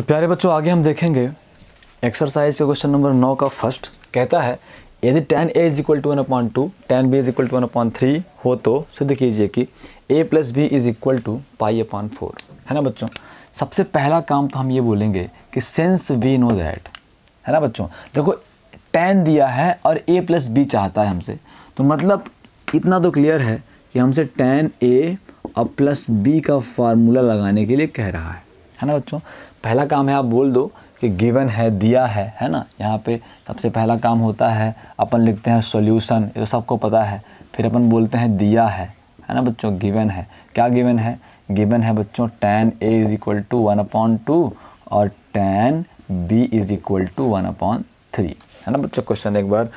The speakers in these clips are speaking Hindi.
तो प्यारे बच्चों आगे हम देखेंगे एक्सरसाइज का क्वेश्चन नंबर नौ का फर्स्ट कहता है यदि ten A is equal to one point two ten B is equal to one point three हो तो सिद्ध कीजिए कि A plus B is equal to pi upon four है ना बच्चों सबसे पहला काम तो हम ये बोलेंगे कि सेंस वी नो दैट है ना बच्चों देखो टेन दिया है और ए प्लस बी चाहता है हमसे तो मतलब इतना तो क्लियर है कि हमसे टेन ए और प्लस बी का फार्मूला लगाने के लिए कह रहा है है ना बच्चों पहला काम है आप बोल दो कि गिवन है दिया है है ना यहाँ पे सबसे पहला काम होता है अपन लिखते हैं सॉल्यूशन ये तो सबको पता है फिर अपन बोलते हैं दिया है है ना बच्चों गिवन है क्या गिवन है गिवन है बच्चों tan A is equal to one upon two और tan B is equal to one upon three है ना बच्चों क्वेश्चन एक बार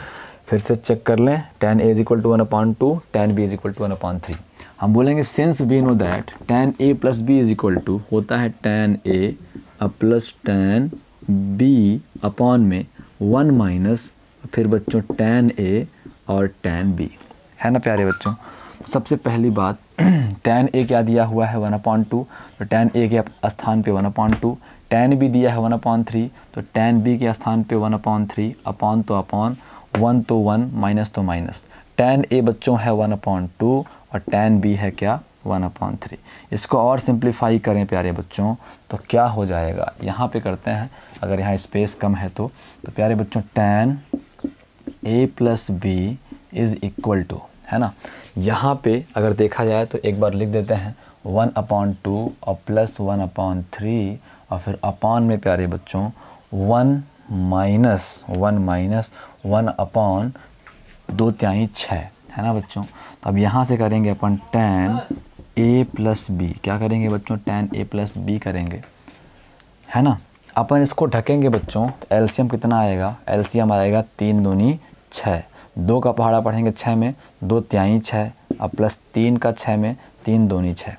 फिर से चेक कर लें tan A is equal to one upon two ten B is equal to one upon three हम बोलेंगे since we know that tan A plus B is equal to होता है टेन ए प्लस टेन बी अपॉन में वन माइनस फिर बच्चों टेन ए और टेन बी है ना प्यारे बच्चों सबसे पहली बात टेन ए क्या दिया हुआ है वन अपॉइंट टू तो टेन ए के स्थान पे one upon two ten B दिया है वन अपॉइंट थ्री तो टेन बी के स्थान पे वन अपॉइंट थ्री अपॉन तो अपॉन वन तो वन माइनस तो माइनस टेन ए बच्चों है वन अपॉइंट टू और टेन बी है क्या वन अपॉन थ्री इसको और सिंप्लीफाई करें प्यारे बच्चों तो क्या हो जाएगा यहाँ पे करते हैं अगर यहाँ स्पेस कम है तो तो प्यारे बच्चों tan A plus B is equal to है ना यहाँ पे अगर देखा जाए तो एक बार लिख देते हैं वन अपॉन टू और प्लस वन अपॉन थ्री और फिर अपॉन में प्यारे बच्चों one minus one minus one upon दो त्याई छः है ना बच्चों तो अब यहाँ से करेंगे अपन टेन ए प्लस बी क्या करेंगे बच्चों टेन ए प्लस बी करेंगे है ना अपन इसको ढकेंगे बच्चों एलसीएम कितना आएगा एलसीएम आएगा तीन दूनी छः दो का पहाड़ा पढ़ेंगे छः में दो त्याई छः अब प्लस तीन का छः में तीन दूनी छः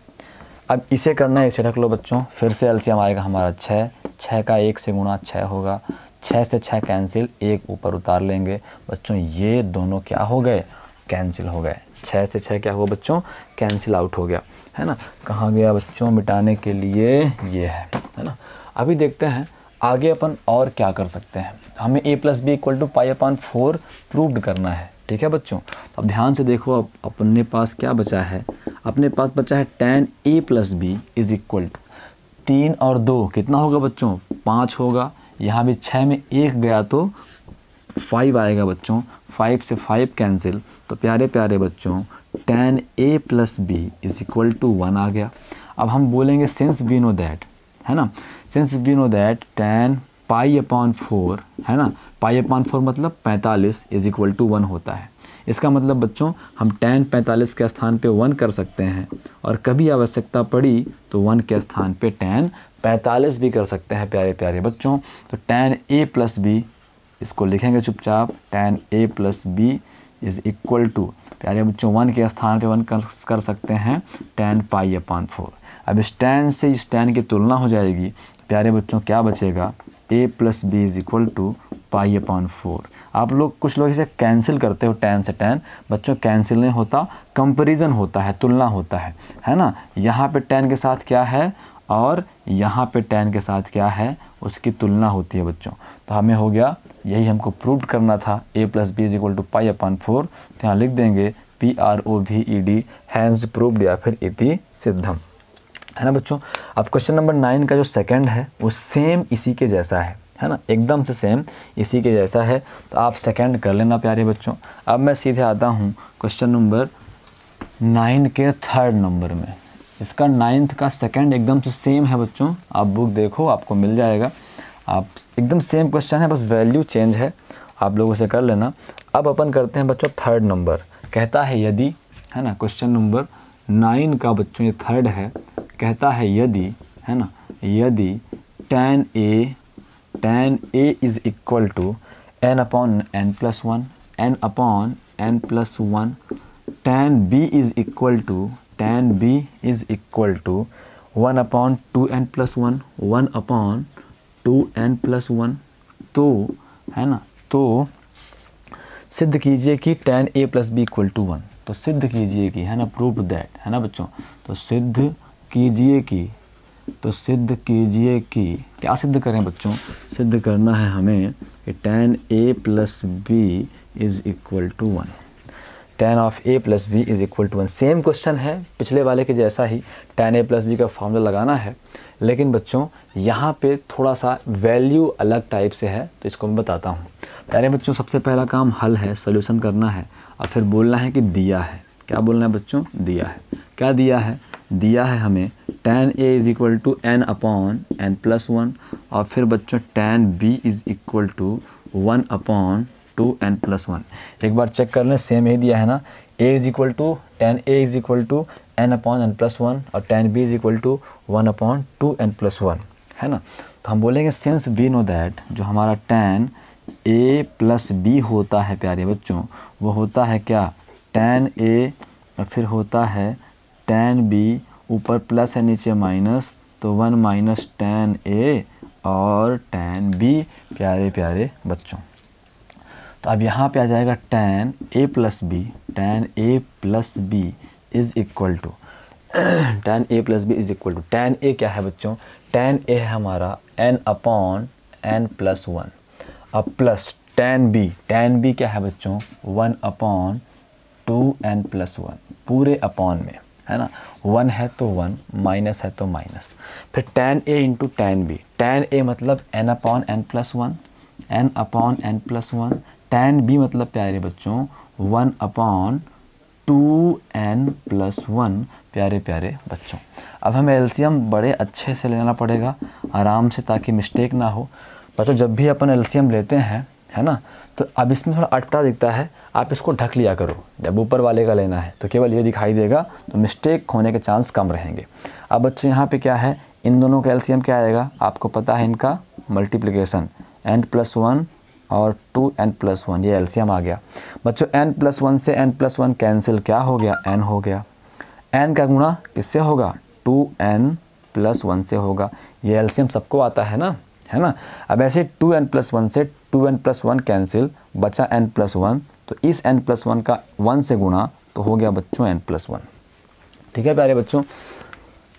अब इसे करना है इसे ढक लो बच्चों फिर से एलसीएम आएगा हमारा छः छः का एक से गुणा छः होगा छः से छः कैंसिल एक ऊपर उतार लेंगे बच्चों ये दोनों क्या हो गए कैंसिल हो गए छः से छः क्या हुआ बच्चों कैंसिल आउट हो गया है ना कहाँ गया बच्चों मिटाने के लिए ये है है ना अभी देखते हैं आगे अपन और क्या कर सकते हैं हमें A plus B equal to pi upon four proved करना है ठीक है बच्चों तो अब ध्यान से देखो अब अपने पास क्या बचा है अपने पास बचा है ten A plus B is equal to तीन और दो कितना होगा बच्चों पाँच होगा यहाँ भी छः में एक गया तो फाइव आएगा बच्चों फाइव से फाइव कैंसिल तो प्यारे प्यारे बच्चों tan A plus B is equal to one आ गया अब हम बोलेंगे सिंस वी नो दैट है ना since we know that tan pi upon four है ना पाई अपॉन फोर मतलब पैंतालीस इज इक्वल टू वन होता है इसका मतलब बच्चों हम टेन पैंतालीस के स्थान पे वन कर सकते हैं और कभी आवश्यकता पड़ी तो वन के स्थान पे टेन पैंतालीस भी कर सकते हैं प्यारे प्यारे बच्चों तो टेन ए प्लस बी इसको लिखेंगे चुपचाप tan A plus B is equal to प्यारे बच्चों वन के स्थान पे वन कर, कर सकते हैं टेन पाई अपान फोर अब इस टेन से इस टेन की तुलना हो जाएगी प्यारे बच्चों क्या बचेगा A plus B is equal to pi upon four आप लोग कुछ लोग इसे कैंसिल करते हो टेन से टेन बच्चों कैंसिल नहीं होता कंपैरिजन होता है तुलना होता है है ना यहाँ पे टेन के साथ क्या है और यहाँ पे टेन के साथ क्या है उसकी तुलना होती है बच्चों तो हमें हो गया यही हमको प्रूव करना था A plus B is equal to pi upon four तो यहाँ लिख देंगे P R O V E D hence prove या फिर इति सिद्धम है ना बच्चों अब क्वेश्चन नंबर नाइन का जो सेकंड है वो सेम इसी के जैसा है है ना एकदम से सेम इसी के जैसा है तो आप सेकंड कर लेना प्यारे बच्चों अब मैं सीधे आता हूँ क्वेश्चन नंबर नाइन के थर्ड नंबर में इसका नाइन्थ का सेकंड एकदम से सेम है बच्चों आप बुक देखो आपको मिल जाएगा आप एकदम सेम क्वेश्चन है बस वैल्यू चेंज है आप लोगों से कर लेना अब अपन करते हैं बच्चों थर्ड नंबर कहता है यदि है ना क्वेश्चन नंबर नाइन का बच्चों ये थर्ड है कहता है यदि है ना यदि ten A tan A is equal to N upon N plus one N upon N plus one tan B is equal to tan b is equal to one upon two N plus one one upon two N plus one तो है ना तो सिद्ध कीजिए कि tan a plus B equal to one तो सिद्ध कीजिए कि है ना प्रूफ दैट है ना बच्चों तो सिद्ध कीजिए कि तो सिद्ध कीजिए कि क्या सिद्ध करें बच्चों सिद्ध करना है हमें कि tan a plus B is equal to one tan of A plus B is equal to one same question है पिछले वाले के जैसा ही टेन ए प्लस बी का फॉर्मूला लगाना है लेकिन बच्चों यहाँ पे थोड़ा सा वैल्यू अलग टाइप से है तो इसको मैं बताता हूँ पहले बच्चों सबसे पहला काम हल है सोल्यूशन करना है और फिर बोलना है कि दिया है क्या बोलना है बच्चों दिया है क्या दिया है दिया है हमें tan a is equal to N upon N plus one और फिर बच्चों tan b is equal to one upon two N plus one एक बार चेक कर लें सेम यही दिया है ना a is equal to tan A is equal to N upon N plus one और tan B is equal to one upon two N plus one है ना तो हम बोलेंगे सेंस बी नो दैट जो हमारा टेन ए प्लस बी होता है प्यारे बच्चों वो होता है क्या टेन ए फिर होता है टेन बी ऊपर प्लस है नीचे माइनस तो वन माइनस टेन ए और टेन बी प्यारे प्यारे बच्चों तो अब यहाँ पे आ जाएगा tan a plus b tan A plus B is equal to tan A plus B is equal to tan a क्या है बच्चों टेन ए है हमारा n upon N plus one अब plus tan b tan b क्या है बच्चों one upon two N plus one पूरे अपॉन में है ना वन है तो वन माइनस है तो माइनस फिर tan a into tan b tan a मतलब n upon N plus one N upon N plus one tan b मतलब प्यारे बच्चों one upon two N plus one प्यारे प्यारे बच्चों अब हमें एलसीएम बड़े अच्छे से लेना पड़ेगा आराम से ताकि मिस्टेक ना हो बच्चों जब भी अपन एलसीएम लेते हैं है ना तो अब इसमें थोड़ा अटता दिखता है आप इसको ढक लिया करो जब ऊपर वाले का लेना है तो केवल ये दिखाई देगा तो मिस्टेक होने के चांस कम रहेंगे अब बच्चों यहाँ पे क्या है इन दोनों का एलसीएम क्या आएगा आपको पता है इनका मल्टीप्लिकेशन एन प्लस वन और टू एन प्लस वन ये एल्सीयम आ गया बच्चों एन प्लस वन से एन प्लस वन कैंसिल क्या हो गया एन हो गया एन का गुणा किससे होगा टू एन प्लस वन से होगा ये एल्सीयम सबको आता है ना है ना अब ऐसे टू एन प्लस वन से two N plus one cancel बचा एन प्लस वन तो इस एन प्लस वन का वन से गुणा तो हो गया बच्चों एन प्लस वन ठीक है प्यारे बच्चों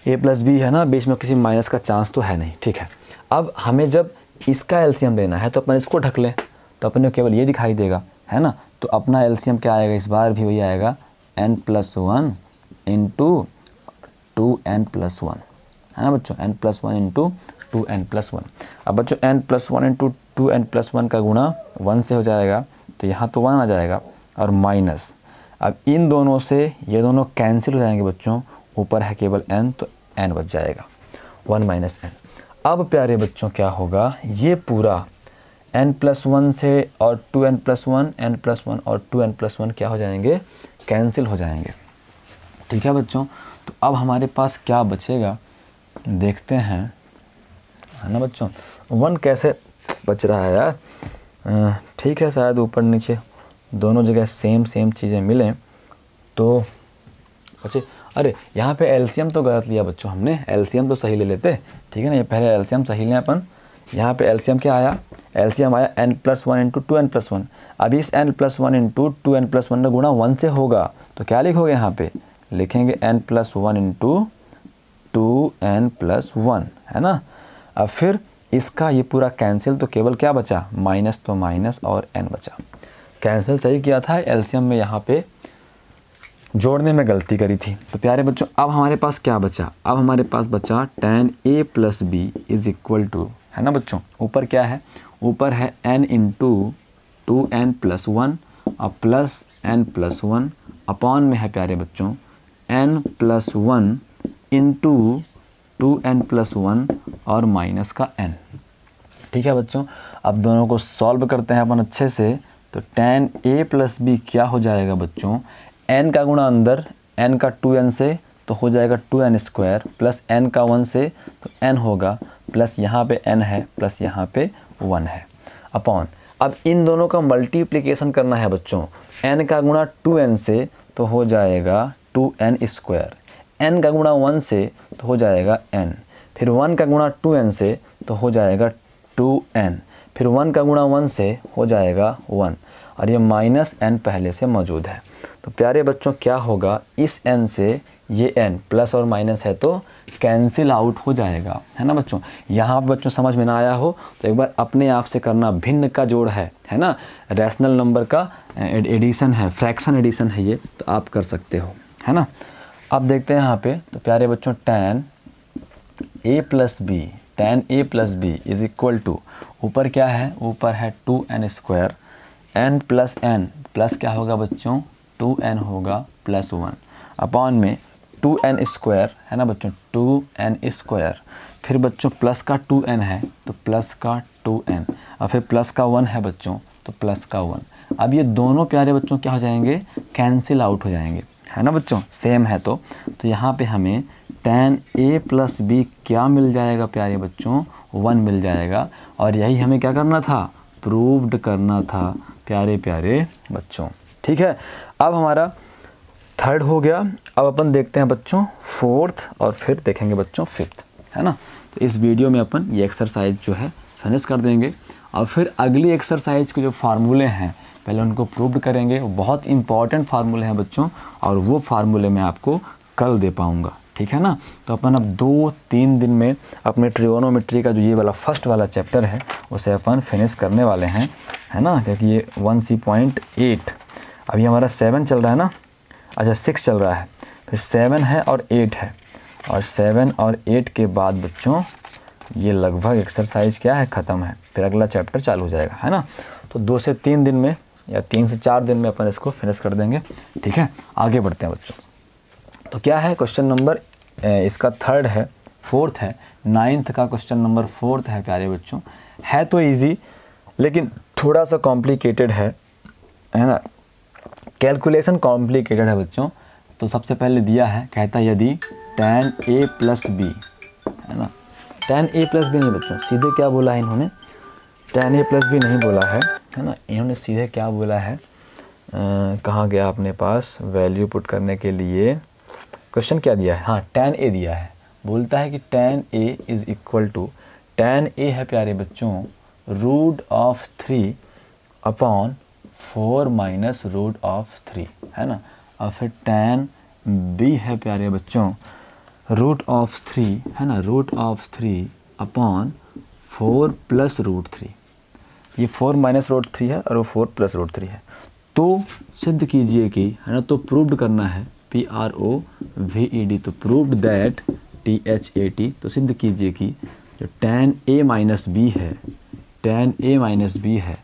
ए प्लस बी है ना बीच में किसी माइनस का चांस तो है नहीं ठीक है अब हमें जब इसका एल्सीयम लेना है तो अपन इसको ढक लें तो अपने केवल ये दिखाई देगा है ना तो अपना एल्सीयम क्या आएगा इस बार भी वही आएगा n plus one into two N plus one है ना बच्चों n plus one into two N plus one अब बच्चों n plus one into two N plus one का गुणा वन से हो जाएगा तो यहाँ तो वन आ जाएगा और माइनस अब इन दोनों से ये दोनों कैंसिल हो जाएंगे बच्चों ऊपर है केवल एन तो एन बच जाएगा वन माइनस एन अब प्यारे बच्चों क्या होगा ये पूरा एन प्लस वन से और two N plus one n plus one और टू एन प्लस वन क्या हो जाएंगे कैंसिल हो जाएंगे ठीक है बच्चों तो अब हमारे पास क्या बचेगा देखते हैं है ना बच्चों वन कैसे बच रहा है यार ठीक है शायद ऊपर नीचे दोनों जगह सेम सेम चीज़ें मिलें तो अच्छा अरे यहाँ पे एल्शियम तो गलत लिया बच्चों हमने एल्शियम तो सही ले लेते ठीक है ना ये पहले एल्शियम सही लें अपन यहाँ पे एल्शियम क्या आया एल्शियम आया n plus one into two N plus one अभी इस n plus one into two N plus one का गुणा वन से होगा तो क्या लिखोगे यहाँ पे लिखेंगे n plus one into two N plus one है ना अब फिर इसका ये पूरा कैंसिल तो केवल क्या बचा माइनस तो माइनस और एन बचा कैंसिल सही किया था एल्शियम में यहाँ पे जोड़ने में गलती करी थी तो प्यारे बच्चों अब हमारे पास क्या बचा अब हमारे पास बचा tan A plus B is equal to है ना बच्चों ऊपर क्या है ऊपर है n into two N plus one और plus n plus one upon में है प्यारे बच्चों n plus one into two N plus one और माइनस का एन ठीक है बच्चों अब दोनों को सॉल्व करते हैं अपन अच्छे से तो टेन ए प्लस बी क्या हो जाएगा बच्चों एन का गुणा अंदर एन का टू एन से तो हो जाएगा two n square plus n का वन से तो एन होगा प्लस यहाँ पे एन है प्लस यहाँ पे वन है अपॉन अब इन दोनों का मल्टीप्लीकेशन करना है बच्चों एन का गुणा टू एन से तो हो जाएगा टू एन स्क्वायर एन का गुणा वन से तो हो जाएगा एन फिर वन का गुणा टू एन से तो हो जाएगा टू एन फिर वन का गुणा वन से हो जाएगा वन और ये माइनस एन पहले से मौजूद है तो प्यारे बच्चों क्या होगा इस एन से ये एन प्लस और माइनस है तो कैंसिल आउट हो जाएगा है ना बच्चों यहाँ पर बच्चों समझ में ना आया हो तो एक बार अपने आप से करना भिन्न का जोड़ है है ना रैशनल नंबर का एडिशन है फ्रैक्शन एडिशन है ये तो आप कर सकते हो है ना अब देखते हैं यहाँ पे तो प्यारे बच्चों tan A plus b tan A plus B is equal to ऊपर क्या है ऊपर है two n square n plus n plus क्या होगा बच्चों टू एन होगा प्लस वन अपॉन में टू एन स्क्वायर है ना बच्चों टू एन स्क्वायर फिर बच्चों प्लस का टू एन है तो प्लस का टू एन और फिर प्लस का वन है बच्चों तो प्लस का वन अब ये दोनों प्यारे बच्चों क्या हो जाएंगे कैंसिल आउट हो जाएंगे है ना बच्चों सेम है तो तो यहाँ पे हमें टेन ए प्लस बी क्या मिल जाएगा प्यारे बच्चों वन मिल जाएगा और यही हमें क्या करना था प्रूव्ड करना था प्यारे प्यारे बच्चों ठीक है अब हमारा थर्ड हो गया अब अपन देखते हैं बच्चों फोर्थ और फिर देखेंगे बच्चों फिफ्थ है ना तो इस वीडियो में अपन ये एक्सरसाइज जो है फिनिश कर देंगे और फिर अगली एक्सरसाइज के जो फार्मूले हैं पहले उनको प्रूव्ड करेंगे बहुत इंपॉर्टेंट फार्मूले हैं बच्चों और वो फार्मूले मैं आपको कल दे पाऊँगा ठीक है ना तो अपन अब दो तीन दिन में अपने ट्रिगोनोमेट्री का जो ये वाला फर्स्ट वाला चैप्टर है उसे अपन फिनिश करने वाले हैं है ना क्योंकि ये वन सी पॉइंट एट अभी हमारा सेवन चल रहा है ना अच्छा सिक्स चल रहा है फिर सेवन है और एट है और सेवन और एट के बाद बच्चों ये लगभग एक्सरसाइज क्या है ख़त्म है फिर अगला चैप्टर चालू हो जाएगा है ना तो दो से तीन दिन में या तीन से चार दिन में अपन इसको फिनिश कर देंगे ठीक है आगे बढ़ते हैं बच्चों तो क्या है क्वेश्चन नंबर इसका थर्ड है फोर्थ है नाइन्थ का क्वेश्चन नंबर फोर्थ है प्यारे बच्चों है तो ईजी लेकिन थोड़ा सा कॉम्प्लिकेटेड है है ना कैलकुलेशन कॉम्प्लिकेटेड है बच्चों तो सबसे पहले दिया है कहता है यदि टेन ए प्लस बी है ना टेन ए प्लस बी नहीं बच्चों सीधे क्या बोला है इन्होंने टेन ए प्लस बी नहीं बोला है है ना इन्होंने सीधे क्या बोला है कहाँ गया अपने पास वैल्यू पुट करने के लिए क्वेश्चन क्या दिया है हाँ टेन ए दिया है बोलता है कि tan A is equal to tan a है प्यारे बच्चों root of three upon four minus root of three है ना और फिर टेन बी है प्यारे बच्चों रूट ऑफ थ्री है ना root of three upon four plus root three ये फोर माइनस रूट थ्री है और वो फोर प्लस रूट थ्री है तो सिद्ध कीजिए कि है ना तो प्रूव्ड करना है P R O V E D तो proved that T H A T तो सिद्ध कीजिए कि जो टेन ए माइनस बी है टेन ए माइनस बी है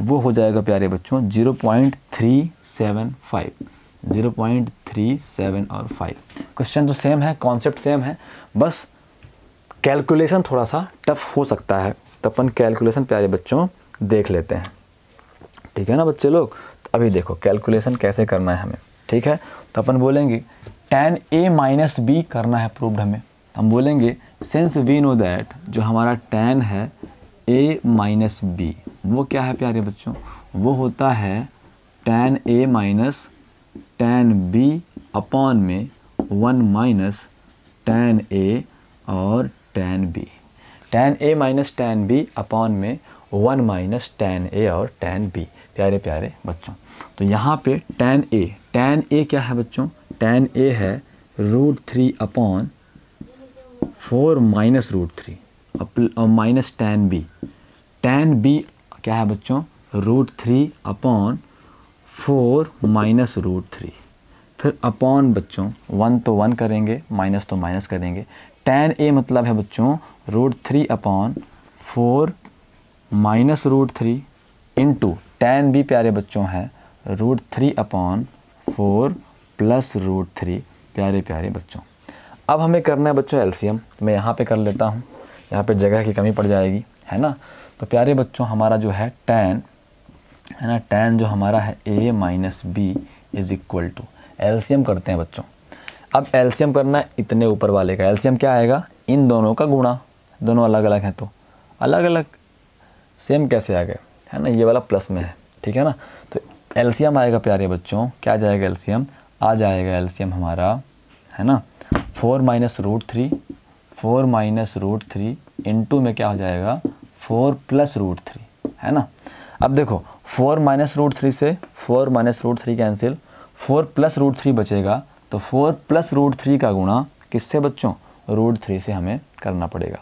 वो हो जाएगा प्यारे बच्चों zero point three seven five zero point three seven और फाइव क्वेश्चन तो सेम है कॉन्सेप्ट सेम है बस कैलकुलेशन थोड़ा सा टफ हो सकता है तो अपन कैलकुलेशन प्यारे बच्चों देख लेते हैं ठीक है ना बच्चे लोग तो अभी देखो कैलकुलेशन कैसे करना है हमें ठीक है तो अपन बोलेंगे टेन ए माइनस बी करना है प्रूव्ड हमें हम बोलेंगे सिंस वी नो दैट जो हमारा टेन है ए माइनस बी वो क्या है प्यारे बच्चों वो होता है टेन ए माइनस टेन बी अपॉन में वन माइनस टेन ए और टेन बी टेन ए माइनस टेन बी अपॉन में वन माइनस टेन ए और टेन बी प्यारे प्यारे बच्चों तो यहाँ पे टेन ए टेन ए क्या है बच्चों टेन ए है root three upon four minus root three minus tan b tan b क्या है बच्चों root three upon four minus root three फिर अपॉन बच्चों वन तो वन करेंगे माइनस तो माइनस करेंगे टेन ए मतलब है बच्चों root three upon four minus root three into tan b प्यारे बच्चों हैं root three upon four plus root three प्यारे प्यारे बच्चों अब हमें करना है बच्चों एलसीएम मैं यहाँ पे कर लेता हूँ यहाँ पे जगह की कमी पड़ जाएगी है ना तो प्यारे बच्चों हमारा जो है टेन है ना टेन जो हमारा है a minus b is equal to LCM करते हैं बच्चों अब एल्शियम करना है इतने ऊपर वाले का एल्शियम क्या आएगा इन दोनों का गुणा दोनों अलग अलग हैं तो अलग अलग सेम कैसे आ गए है ना ये वाला प्लस में है ठीक है ना तो एल्शियम आएगा प्यारे बच्चों क्या जाएगा एल्शियम आ जाएगा एल्शियम हमारा है ना four minus root three four minus root three into में क्या हो जाएगा फोर प्लस रूट थ्री है ना अब देखो फोर माइनस रूट थ्री से four minus root three cancel four plus root three बचेगा तो फोर प्लस रूट थ्री का गुणा किससे बच्चों रूट थ्री से हमें करना पड़ेगा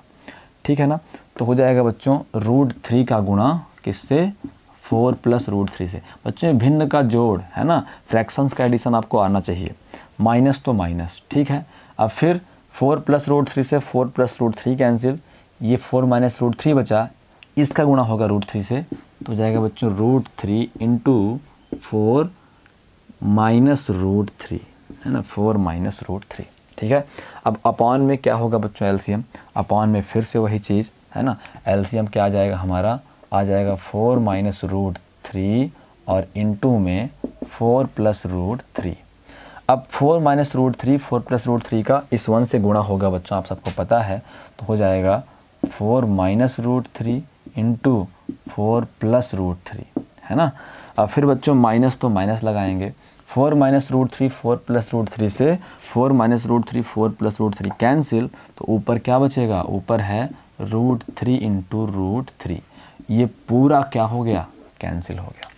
ठीक है ना तो हो जाएगा बच्चों रूट थ्री का गुणा किससे फोर प्लस रूट थ्री से बच्चों भिन्न का जोड़ है ना फ्रैक्शंस का एडिशन आपको आना चाहिए माइनस तो माइनस ठीक है अब फिर फोर प्लस रूट थ्री से four plus root three cancel ये फोर माइनस रूट थ्री बचा इसका गुणा होगा रूट थ्री से तो जाएगा बच्चों root three into four minus root three है ना फोर माइनस रूट थ्री ठीक है अब अपॉन में क्या होगा बच्चों एलसीएम अपॉन में फिर से वही चीज़ है ना एलसीएम क्या आ जाएगा हमारा आ जाएगा फोर माइनस रूट थ्री और इंटू में फोर प्लस रूट थ्री अब four minus root three four plus root three का इस वन से गुणा होगा बच्चों आप सबको पता है तो हो जाएगा four minus root three into four plus root three है ना अब फिर बच्चों माइनस तो माइनस लगाएंगे four minus root three four plus root three से four minus root three four plus root three cancel तो ऊपर क्या बचेगा ऊपर है root three into root three ये पूरा क्या हो गया कैंसिल हो गया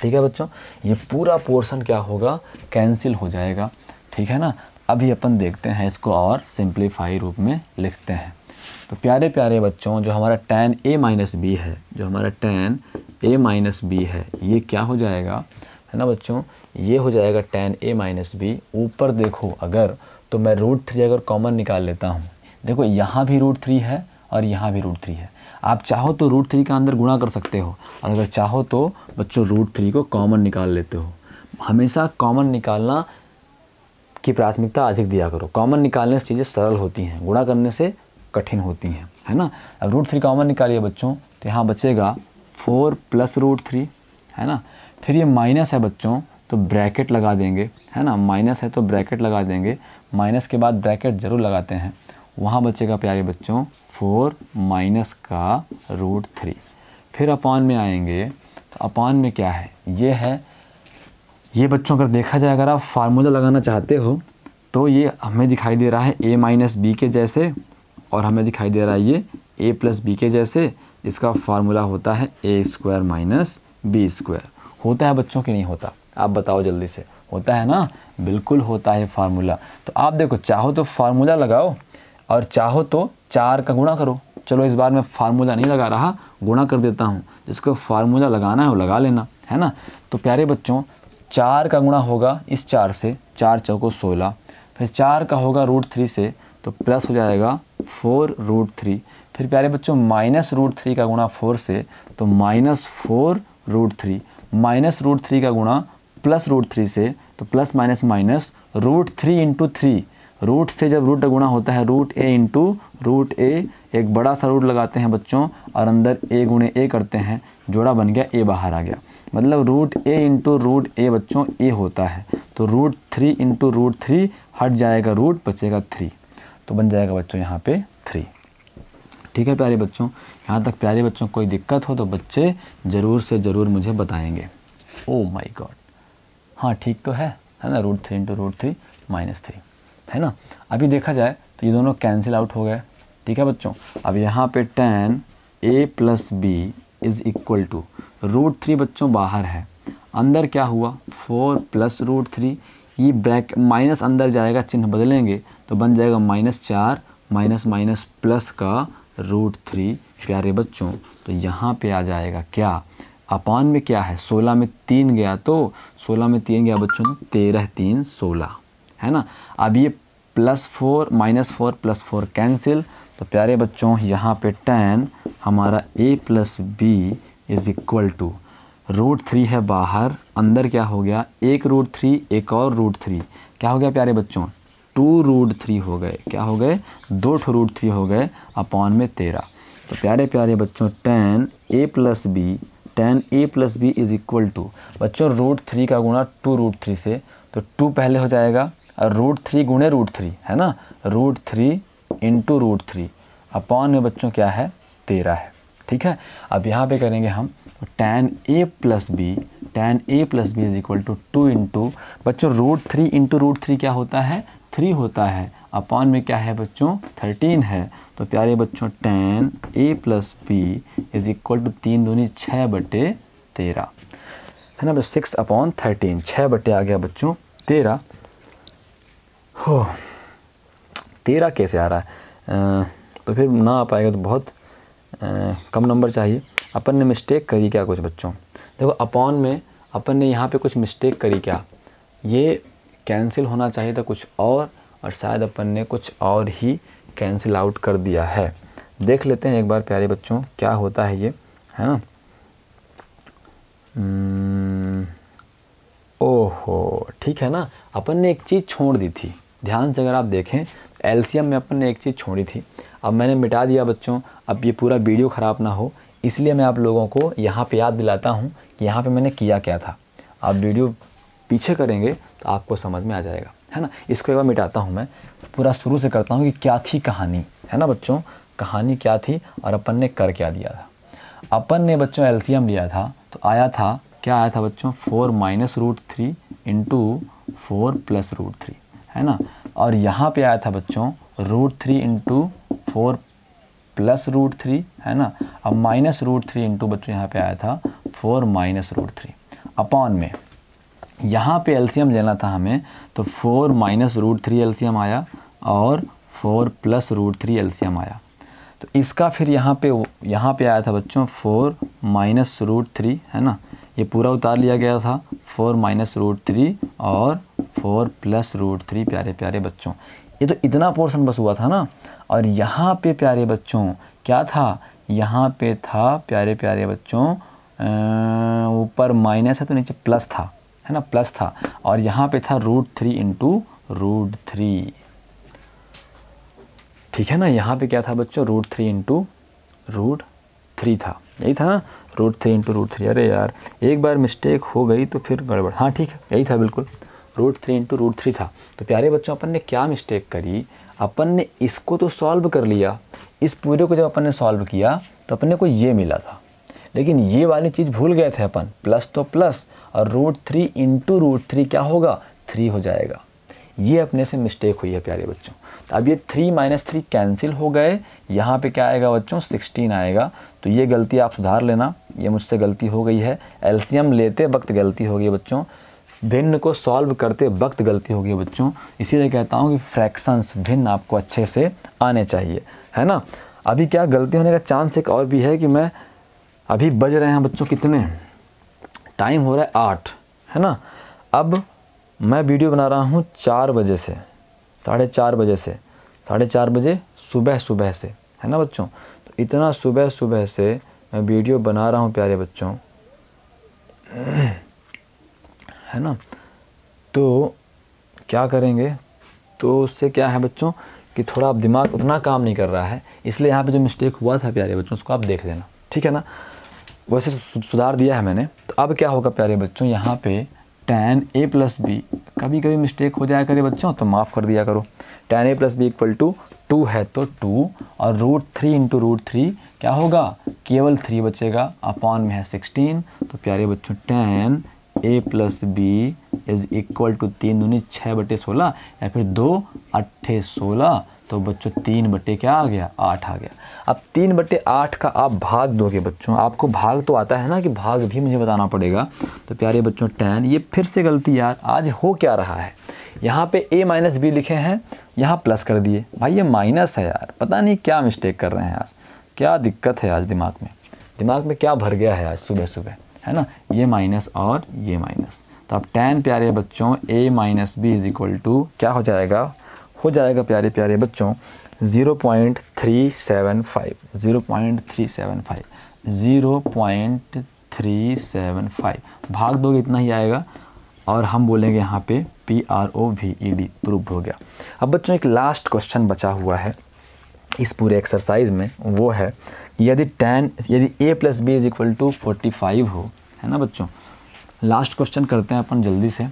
ठीक है बच्चों ये पूरा पोर्शन क्या होगा कैंसिल हो जाएगा ठीक है ना अभी अपन देखते हैं इसको और सिंप्लीफाई रूप में लिखते हैं तो प्यारे प्यारे बच्चों जो हमारा टेन ए माइनस बी है जो हमारा टेन ए माइनस बी है ये क्या हो जाएगा है ना बच्चों ये हो जाएगा टेन ए माइनस बी ऊपर देखो अगर तो मैं रूट थ्री अगर कॉमन निकाल लेता हूँ देखो यहाँ भी रूट थ्री है और यहाँ भी रूट थ्री है आप चाहो तो रूट थ्री का अंदर गुणा कर सकते हो और अगर चाहो तो बच्चों रूट थ्री को कॉमन निकाल लेते हो हमेशा कॉमन निकालना की प्राथमिकता अधिक दिया करो कॉमन निकालने से चीज़ें सरल होती हैं गुणा करने से कठिन होती हैं है ना अब रूट थ्री कॉमन निकालिए बच्चों तो यहाँ बचेगा फोर प्लस रूट थ्री है ना फिर ये माइनस है बच्चों तो ब्रैकेट लगा देंगे है ना माइनस है तो ब्रैकेट लगा देंगे माइनस के बाद ब्रैकेट ज़रूर लगाते हैं वहाँ बचेगा प्यारे बच्चों फोर माइनस का रूट थ्री फिर अपान में आएंगे तो अपान में क्या है ये है ये बच्चों अगर देखा जाए अगर आप फार्मूला लगाना चाहते हो तो ये हमें दिखाई दे रहा है ए माइनस बी के जैसे और हमें दिखाई दे रहा है ये ए प्लस बी के जैसे इसका फार्मूला होता है a square minus b square होता है बच्चों की नहीं होता आप बताओ जल्दी से होता है ना बिल्कुल होता है फार्मूला तो आप देखो चाहो तो फार्मूला लगाओ और चाहो तो चार का गुणा करो चलो इस बार मैं फार्मूला नहीं लगा रहा गुणा कर देता हूँ जिसको फार्मूला लगाना है वो लगा लेना है ना तो प्यारे बच्चों चार का गुणा होगा इस चार से चार चौको सोलह फिर चार का होगा रूट थ्री से तो प्लस हो जाएगा फोर रूट थ्री फिर प्यारे बच्चों माइनस रूट थ्री का गुणा फोर से तो minus four root three minus root three का गुणा प्लस रूट थ्री से तो plus minus minus root three into three root से जब रूट का गुणा होता है root a into root a एक बड़ा सा रूट लगाते हैं बच्चों और अंदर ए गुणे ए करते हैं जोड़ा बन गया ए बाहर आ गया मतलब root a into root a बच्चों ए होता है तो root three into root three हट जाएगा रूट बचेगा थ्री तो बन जाएगा बच्चों यहाँ पे थ्री ठीक है प्यारे बच्चों यहाँ तक प्यारे बच्चों कोई दिक्कत हो तो बच्चे ज़रूर से ज़रूर मुझे बताएंगे ओ माई गॉड हाँ ठीक तो है है ना root three into root three minus three है ना अभी देखा जाए तो ये दोनों कैंसिल आउट हो गए ठीक है बच्चों अब यहाँ पे tan A plus B is equal to root three बच्चों बाहर है अंदर क्या हुआ फोर प्लस रूट थ्री ये ब्रैक माइनस अंदर जाएगा चिन्ह बदलेंगे तो बन जाएगा माइनस चार माइनस माइनस प्लस का रूट थ्री प्यारे बच्चों तो यहाँ पे आ जाएगा क्या अपान में क्या है सोलह में तीन गया तो सोलह में तीन गया बच्चों तेरह तीन सोलह है ना अब ये plus four minus four plus four cancel तो प्यारे बच्चों यहाँ पे टेन हमारा a plus B is equal to root three है बाहर अंदर क्या हो गया एक रूट थ्री एक और रूट थ्री क्या हो गया प्यारे बच्चों टू रूट थ्री हो गए क्या हो गए दो ठो रूट थ्री हो गए अपॉन में तेरह तो प्यारे प्यारे बच्चों tan A plus b tan A plus B is equal to बच्चों रूट थ्री का गुणा टू रूट थ्री से तो टू पहले हो जाएगा रूट थ्री गुणे रूट थ्री है ना root three into root three upon में बच्चों क्या है तेरह है ठीक है अब यहाँ पे करेंगे हम tan A plus b tan A plus B is equal to two into बच्चों root three into root three क्या होता है थ्री होता है अपॉन में क्या है बच्चों थर्टीन है तो प्यारे बच्चों tan A plus B is equal to तीन दूनी छः बटे तेरह है ना बस सिक्स अपॉन थर्टीन छः बटे आ गया बच्चों तेरह हो तेरह कैसे आ रहा है तो फिर ना आ पाएगा तो बहुत कम नंबर चाहिए अपन ने मिस्टेक करी क्या कुछ बच्चों देखो अपॉन में अपन ने यहाँ पे कुछ मिस्टेक करी क्या ये कैंसिल होना चाहिए था कुछ और और शायद अपन ने कुछ और ही कैंसिल आउट कर दिया है देख लेते हैं एक बार प्यारे बच्चों क्या होता है ये है ना ओहो ठीक है ना अपन ने एक चीज़ छोड़ दी थी ध्यान से अगर आप देखें एलसीएम में अपन ने एक चीज़ छोड़ी थी अब मैंने मिटा दिया बच्चों अब ये पूरा वीडियो ख़राब ना हो इसलिए मैं आप लोगों को यहाँ पे याद दिलाता हूँ कि यहाँ पे मैंने किया क्या था आप वीडियो पीछे करेंगे तो आपको समझ में आ जाएगा है ना इसको एक बार मिटाता हूँ मैं पूरा शुरू से करता हूँ कि क्या थी कहानी है ना बच्चों कहानी क्या थी और अपन ने कर क्या दिया था अपन ने बच्चों एल्सीयम लिया था तो आया था क्या आया था बच्चों four minus root three into four plus root three है ना और यहाँ पे आया था बच्चों root three into four plus root three है ना अब माइनस रूट थ्री इंटू बच्चों यहाँ पे आया था four minus root three upon में यहाँ पे एलसीएम लेना था हमें तो four minus root three LCM आया और four plus root three LCM आया तो इसका फिर यहाँ पे यहाँ पे आया था बच्चों फोर माइनस रूट थ्री है ना ये पूरा उतार लिया गया था फोर माइनस रूट थ्री और फोर प्लस रूट थ्री प्यारे प्यारे बच्चों ये तो इतना पोर्शन बस हुआ था ना और यहाँ पे प्यारे बच्चों क्या था यहाँ पे था प्यारे प्यारे बच्चों अं, ऊपर माइनस है तो नीचे प्लस था है ना प्लस था और यहाँ पे था root three into root three ठीक है ना यहाँ पे क्या था बच्चों root three into root three था यही था root three into root three अरे यार एक बार मिस्टेक हो गई तो फिर गड़बड़ हाँ ठीक है यही था बिल्कुल root three into root three था तो प्यारे बच्चों अपन ने क्या मिस्टेक करी अपन ने इसको तो सॉल्व कर लिया इस पूरे को जब अपन ने सॉल्व किया तो अपने को ये मिला था लेकिन ये वाली चीज़ भूल गए थे अपन प्लस तो प्लस और root three into root three क्या होगा थ्री हो जाएगा ये अपने से मिस्टेक हुई है प्यारे बच्चों अब ये थ्री माइनस थ्री कैंसिल हो गए यहाँ पे क्या आएगा बच्चों सिक्सटीन आएगा तो ये गलती आप सुधार लेना ये मुझसे गलती हो गई है एल्शियम लेते वक्त गलती हो गई बच्चों भिन्न को सॉल्व करते वक्त गलती होगी बच्चों इसीलिए कहता हूँ कि फ्रैक्शंस भिन्न आपको अच्छे से आने चाहिए है ना अभी क्या गलती होने का चांस एक और भी है कि मैं अभी बज रहे हैं बच्चों कितने टाइम हो रहा है आठ है ना अब मैं वीडियो बना रहा हूँ चार बजे से साढ़े चार बजे से साढ़े चार बजे सुबह सुबह से है ना बच्चों तो इतना सुबह सुबह से मैं वीडियो बना रहा हूँ प्यारे बच्चों है ना तो क्या करेंगे तो उससे क्या है बच्चों कि थोड़ा आप दिमाग उतना काम नहीं कर रहा है इसलिए यहाँ पे जो मिस्टेक हुआ था प्यारे बच्चों उसको आप देख लेना ठीक है ना वैसे सुधार दिया है मैंने तो अब क्या होगा प्यारे बच्चों यहाँ पे टेन ए प्लस बी कभी कभी मिस्टेक हो जाया करे बच्चों तो माफ़ कर दिया करो tan A plus B equal to two है तो टू और root three into root three क्या होगा केवल थ्री बचेगा अपॉन में है सिक्सटीन तो प्यारे बच्चों tan A plus B is equal to तीन दूनी छः बटे सोलह या फिर दो अट्ठे सोलह तो बच्चों तीन बटे क्या आ गया आठ आ गया अब तीन बटे आठ का आप भाग दोगे बच्चों आपको भाग तो आता है ना कि भाग भी मुझे बताना पड़ेगा तो प्यारे बच्चों टेन ये फिर से गलती यार आज हो क्या रहा है यहाँ पे ए माइनस बी लिखे हैं यहाँ प्लस कर दिए भाई ये माइनस है यार पता नहीं क्या मिस्टेक कर रहे हैं आज क्या दिक्कत है आज दिमाग में दिमाग में क्या भर गया है आज सुबह सुबह है ना ये माइनस और ये माइनस तो अब टेन प्यारे बच्चों A minus B is equal to क्या हो जाएगा हो जाएगा प्यारे प्यारे बच्चों zero point three seven five zero point three seven five zero point three seven five भाग दोगे इतना ही आएगा और हम बोलेंगे यहाँ पे P R O V E D prove हो गया अब बच्चों एक लास्ट क्वेश्चन बचा हुआ है इस पूरे एक्सरसाइज में वो है यदि टेन यदि A plus B is equal to forty five हो है ना बच्चों लास्ट क्वेश्चन करते हैं अपन जल्दी से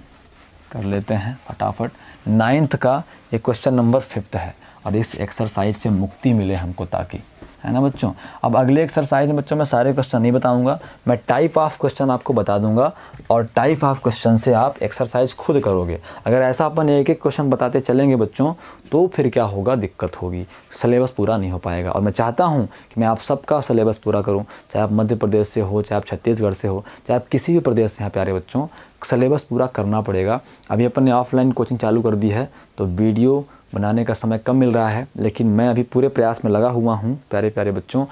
कर लेते हैं फटाफट नाइन्थ का ये क्वेश्चन नंबर फिफ्थ है और इस एक्सरसाइज से मुक्ति मिले हमको ताकि है ना बच्चों अब अगले एक्सरसाइज में बच्चों मैं सारे क्वेश्चन नहीं बताऊंगा मैं टाइप ऑफ क्वेश्चन आपको बता दूंगा और टाइप ऑफ क्वेश्चन से आप एक्सरसाइज खुद करोगे अगर ऐसा अपन एक एक क्वेश्चन बताते चलेंगे बच्चों तो फिर क्या होगा दिक्कत होगी सिलेबस पूरा नहीं हो पाएगा और मैं चाहता हूँ कि मैं आप सबका सिलेबस पूरा करूँ चाहे आप मध्य प्रदेश से हो चाहे आप छत्तीसगढ़ से हो चाहे आप किसी भी प्रदेश से हैं प्यारे बच्चों सिलेबस पूरा करना पड़ेगा अभी अपन ने ऑफलाइन कोचिंग चालू कर दी है तो वीडियो बनाने का समय कम मिल रहा है लेकिन मैं अभी पूरे प्रयास में लगा हुआ हूँ प्यारे प्यारे बच्चों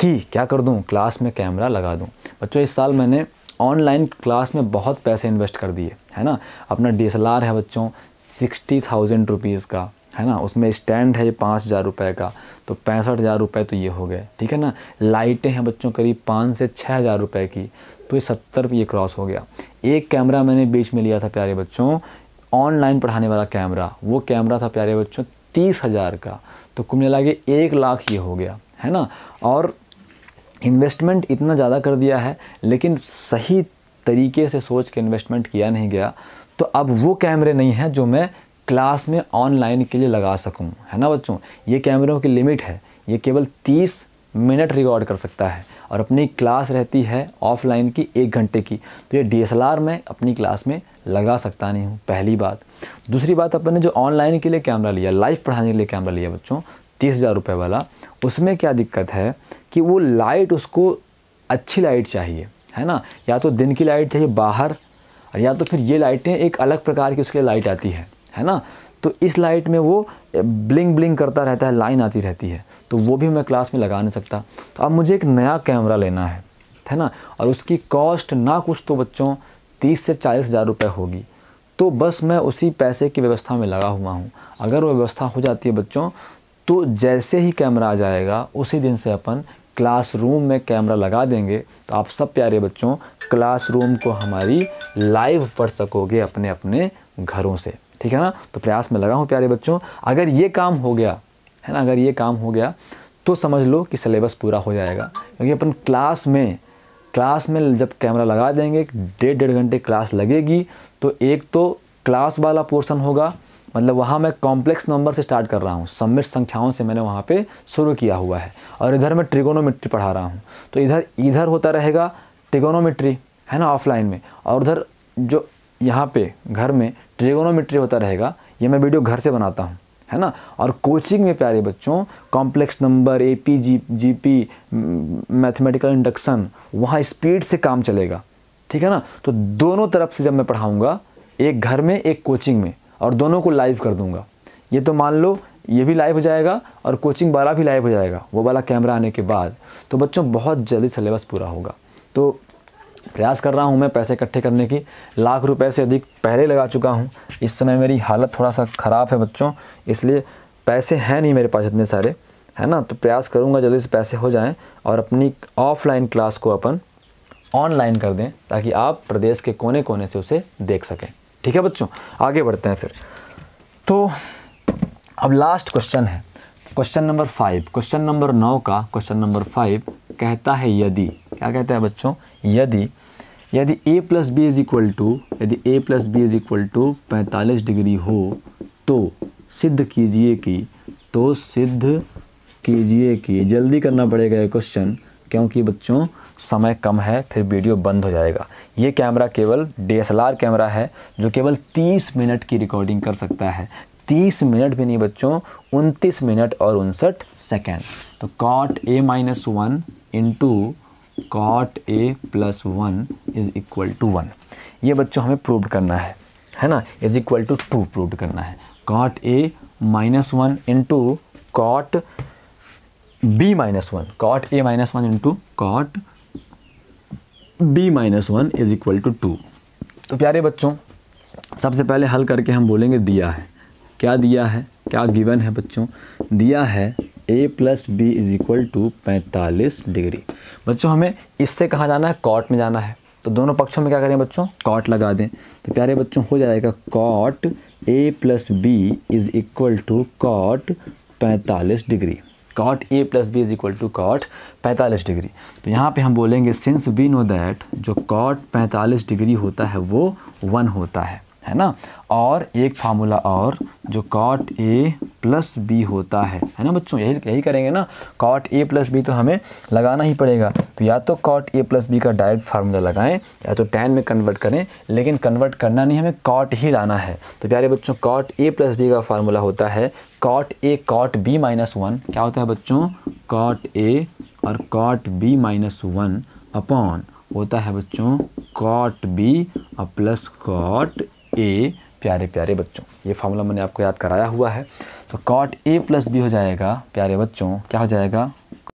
कि क्या कर दूँ क्लास में कैमरा लगा दूँ बच्चों इस साल मैंने ऑनलाइन क्लास में बहुत पैसे इन्वेस्ट कर दिए है ना अपना डी है बच्चों सिक्सटी थाउजेंड रुपीज़ का है ना उसमें स्टैंड है ये पाँच हज़ार रुपये का तो पैंसठ हज़ार रुपये तो ये हो गए ठीक है ना लाइटें हैं बच्चों करीब पाँच से छः हज़ार रुपये की तो ये सत्तर ये क्रॉस हो गया एक कैमरा मैंने बीच में लिया था प्यारे बच्चों ऑनलाइन पढ़ाने वाला कैमरा वो कैमरा था प्यारे बच्चों तीस हज़ार का तो कुल मिला के एक लाख ये हो गया है ना और इन्वेस्टमेंट इतना ज़्यादा कर दिया है लेकिन सही तरीके से सोच के इन्वेस्टमेंट किया नहीं गया तो अब वो कैमरे नहीं हैं जो मैं क्लास में ऑनलाइन के लिए लगा सकूँ है ना बच्चों ये कैमरों की लिमिट है ये केवल तीस मिनट रिकॉर्ड कर सकता है और अपनी क्लास रहती है ऑफलाइन की एक घंटे की तो ये डी मैं अपनी क्लास में लगा सकता नहीं हूँ पहली बात दूसरी बात अपन ने जो ऑनलाइन के लिए कैमरा लिया लाइव पढ़ाने के लिए कैमरा लिया बच्चों तीस हज़ार रुपये वाला उसमें क्या दिक्कत है कि वो लाइट उसको अच्छी लाइट चाहिए है ना या तो दिन की लाइट चाहिए बाहर और या तो फिर ये लाइटें एक अलग प्रकार की उसके लाइट आती है है ना तो इस लाइट में वो ब्लिंग ब्लिंग करता रहता है लाइन आती रहती है तो वो भी मैं क्लास में लगा नहीं सकता तो अब मुझे एक नया कैमरा लेना है है ना और उसकी कॉस्ट ना कुछ तो बच्चों तीस से चालीस हज़ार रुपये होगी तो बस मैं उसी पैसे की व्यवस्था में लगा हुआ हूँ अगर वो व्यवस्था हो जाती है बच्चों तो जैसे ही कैमरा आ जाएगा उसी दिन से अपन क्लासरूम में कैमरा लगा देंगे तो आप सब प्यारे बच्चों क्लासरूम को हमारी लाइव पढ़ सकोगे अपने अपने घरों से ठीक है ना तो प्रयास में लगा हूँ प्यारे बच्चों अगर ये काम हो गया है ना अगर ये काम हो गया तो समझ लो कि सिलेबस पूरा हो जाएगा क्योंकि अपन क्लास में क्लास में जब कैमरा लगा देंगे डेढ़ डेढ़ घंटे क्लास लगेगी तो एक तो क्लास वाला पोर्शन होगा मतलब वहाँ मैं कॉम्प्लेक्स नंबर से स्टार्ट कर रहा हूँ सम्मिश्र संख्याओं से मैंने वहाँ पे शुरू किया हुआ है और इधर मैं ट्रिगोनोमेट्री पढ़ा रहा हूँ तो इधर इधर होता रहेगा ट्रिगोनोमेट्री है ना ऑफलाइन में और उधर जो यहाँ पे घर में ट्रिगोनोमेट्री होता रहेगा ये मैं वीडियो घर से बनाता हूँ है ना और कोचिंग में प्यारे बच्चों complex number A P G G P mathematical induction वहाँ स्पीड से काम चलेगा ठीक है ना तो दोनों तरफ से जब मैं पढ़ाऊँगा एक घर में एक कोचिंग में और दोनों को लाइव कर दूँगा ये तो मान लो ये भी लाइव हो जाएगा और कोचिंग वाला भी लाइव हो जाएगा वो वाला कैमरा आने के बाद तो बच्चों बहुत जल्दी सिलेबस पूरा होगा तो प्रयास कर रहा हूँ मैं पैसे इकट्ठे करने की लाख रुपए से अधिक पहले लगा चुका हूँ इस समय मेरी हालत थोड़ा सा ख़राब है बच्चों इसलिए पैसे हैं नहीं मेरे पास इतने सारे है ना तो प्रयास करूँगा जल्दी से पैसे हो जाएँ और अपनी ऑफलाइन क्लास को अपन ऑनलाइन कर दें ताकि आप प्रदेश के कोने कोने से उसे देख सकें ठीक है बच्चों आगे बढ़ते हैं फिर तो अब लास्ट क्वेश्चन है question number five question number नौ का क्वेश्चन नंबर फाइव कहता है यदि क्या कहता है बच्चों यदि यदि a plus B is equal to यदि a plus B is equal to पैंतालीस डिग्री हो तो सिद्ध कीजिए कि तो सिद्ध कीजिए कि जल्दी करना पड़ेगा ये क्वेश्चन क्योंकि बच्चों समय कम है फिर वीडियो बंद हो जाएगा ये कैमरा केवल डीएसएलआर कैमरा है जो केवल 30 मिनट की रिकॉर्डिंग कर सकता है 30 मिनट भी नहीं बच्चों 29 मिनट और उनसठ सेकेंड तो cot A minus one into cot A plus one is equal to one ये बच्चों हमें प्रूव करना है है ना is equal to two prove करना है cot A minus one into cot B minus one cot A minus one into cot B minus one is equal to two तो प्यारे बच्चों सबसे पहले हल करके हम बोलेंगे दिया है क्या दिया है क्या गिवन है बच्चों दिया है A plus B is equal to पैंतालीस डिग्री बच्चों हमें इससे कहाँ जाना है कॉट में जाना है तो दोनों पक्षों में क्या करें बच्चों कॉट लगा दें तो प्यारे बच्चों हो जाएगा cot A plus B is equal to cot पैंतालीस degree cot A plus B is equal to cot पैंतालीस डिग्री तो यहाँ पे हम बोलेंगे सिंस वी नो दैट जो कॉट पैंतालीस डिग्री होता है वो वन होता है है ना और एक फार्मूला और जो कॉट ए प्लस बी होता है है ना बच्चों यही यही करेंगे ना कॉट ए प्लस बी तो हमें लगाना ही पड़ेगा तो या तो कॉट ए प्लस बी का डायरेक्ट फार्मूला लगाएं या तो टेन में कन्वर्ट करें लेकिन कन्वर्ट करना नहीं हमें कॉट ही लाना है तो प्यारे बच्चों कॉट ए प्लस बी का फार्मूला होता है cot A cot B minus one क्या होता है बच्चों कॉट ए और cot B minus one upon होता है बच्चों कॉट बी और प्लस कॉट ए प्यारे प्यारे बच्चों ये फार्मूला मैंने आपको याद कराया हुआ है तो कॉट ए प्लस बी हो जाएगा प्यारे बच्चों क्या हो जाएगा